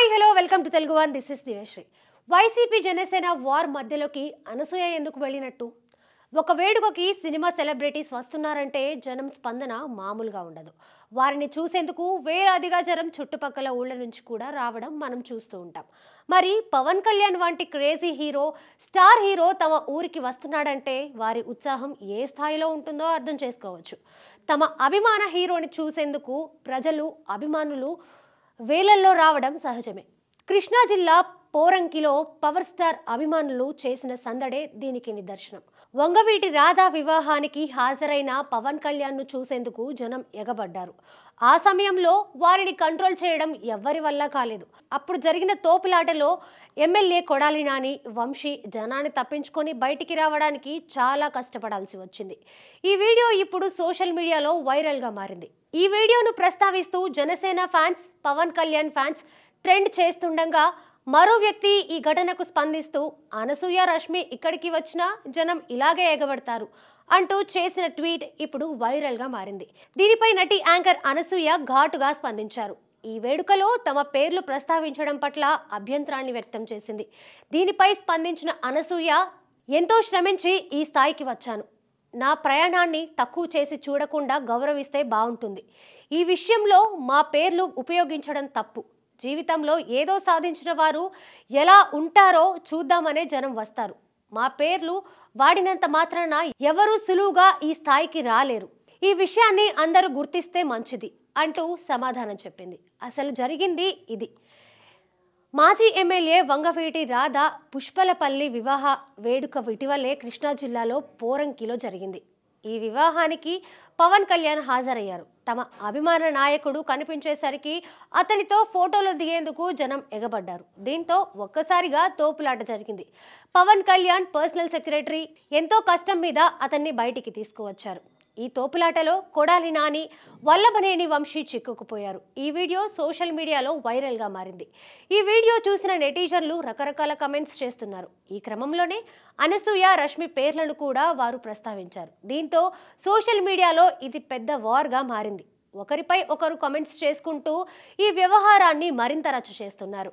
hi hello welcome to Telugu one this is దివేశ్రీ YCP Janasena war మధ్యలోకి అనసూయ ఎందుకు వెళ్ళినట్టు ఒక వేడుకకి సినిమా సెలబ్రిటీస్ వస్తున్నారంటే జనం స్పందన మామూలుగా ఉండదు వారిని చూసేందుకు వేలాదిగా జనం చుట్టుపక్కల ఊళ్ళ నుంచి కూడా రావడం మనం చూస్తూ ఉంటాం మరి పవన్ కళ్యాణ్ వంటి క్రేజీ హీరో స్టార్ హీరో తమ ఊరికి వస్తున్నాడంటే వారి ఉత్సాహం ఏ స్థాయిలో ఉంటుందో అర్థం చేసుకోవచ్చు తమ అభిమాన హీరోని చూసేందుకు ప్రజలు అభిమానులు వేలల్లో రావడం సహజమే కృష్ణా జిల్లా పోరంకిలో పవర్ స్టార్ అభిమానులు చేసిన సందడే దీనికి నిదర్శనం వంగవీటి రాధా వివాహానికి హాజరైన పవన్ కళ్యాణ్ను చూసేందుకు జనం ఎగబడ్డారు ఆ సమయంలో వారిని కంట్రోల్ చేయడం ఎవ్వరి వల్ల కాలేదు అప్పుడు జరిగిన తోపులాటలో ఎమ్మెల్యే కొడాలి నాని వంశీ జనాన్ని తప్పించుకొని బయటికి రావడానికి చాలా కష్టపడాల్సి వచ్చింది ఈ వీడియో ఇప్పుడు సోషల్ మీడియాలో వైరల్గా మారింది ఈ వీడియోను ప్రస్తావిస్తూ Janasena fans Pawan Kalyan fans trend చేస్తుండగా మరో వ్యక్తి ఈ ఘటనకు స్పందిస్తూ అనసూయ రష్మి ఇక్కడికి వచ్చినా జనం ఇలాగే ఎగబడతారు అంటూ చేసిన ట్వీట్ ఇప్పుడు వైరల్గా మారింది దీనిపై నటి యాంకర్ అనసూయ ఘాటుగా స్పందించారు ఈ వేడుకలో తమ పేర్లు ప్రస్తావించడం పట్ల అభ్యంతరాన్ని వ్యక్తం చేసింది దీనిపై స్పందించిన అనసూయ ఎంతో శ్రమించి ఈ స్థాయికి వచ్చాను నా ప్రయాణాన్ని తక్కువ చేసి చూడకుండా గౌరవిస్తే బాగుంటుంది ఈ విషయంలో మా పేర్లు ఉపయోగించడం తప్పు జీవితంలో ఏదో సాధించిన వారు ఎలా ఉంటారో చూద్దామనే జనం వస్తారు మా పేర్లు వాడినంత మాత్రాన ఎవరూ సులువుగా ఈ స్థాయికి రాలేరు ఈ విషయాన్ని అందరూ గుర్తిస్తే మంచిది అంటూ సమాధానం చెప్పింది అసలు జరిగింది ఇది మాజీ ఎమ్మెల్యే వంగవీటి రాధ పుష్పలపల్లి వివాహ వేడుక ఇటీవలే కృష్ణా జిల్లాలో పోరంకిలో జరిగింది ఈ వివాహానికి పవన్ కళ్యాణ్ హాజరయ్యారు తమ అభిమాన నాయకుడు కనిపించేసరికి అతనితో ఫోటోలు దిగేందుకు జనం ఎగబడ్డారు దీంతో ఒక్కసారిగా తోపులాట జరిగింది పవన్ కళ్యాణ్ పర్సనల్ సెక్రటరీ ఎంతో కష్టం మీద అతన్ని బయటికి తీసుకువచ్చారు ఈ తోపులాటలో కొడాలి నాని వల్లభనేని వంశీ చిక్కుకుపోయారు ఈ వీడియో సోషల్ మీడియాలో వైరల్గా మారింది ఈ వీడియో చూసిన నెటిజన్లు రకరకాల కమెంట్స్ చేస్తున్నారు ఈ క్రమంలోనే అనసూయ రష్మి పేర్లను కూడా వారు ప్రస్తావించారు దీంతో సోషల్ మీడియాలో ఇది పెద్ద వార్గా మారింది ఒకరిపై ఒకరు కమెంట్స్ చేసుకుంటూ ఈ వ్యవహారాన్ని మరింత రచ్చ చేస్తున్నారు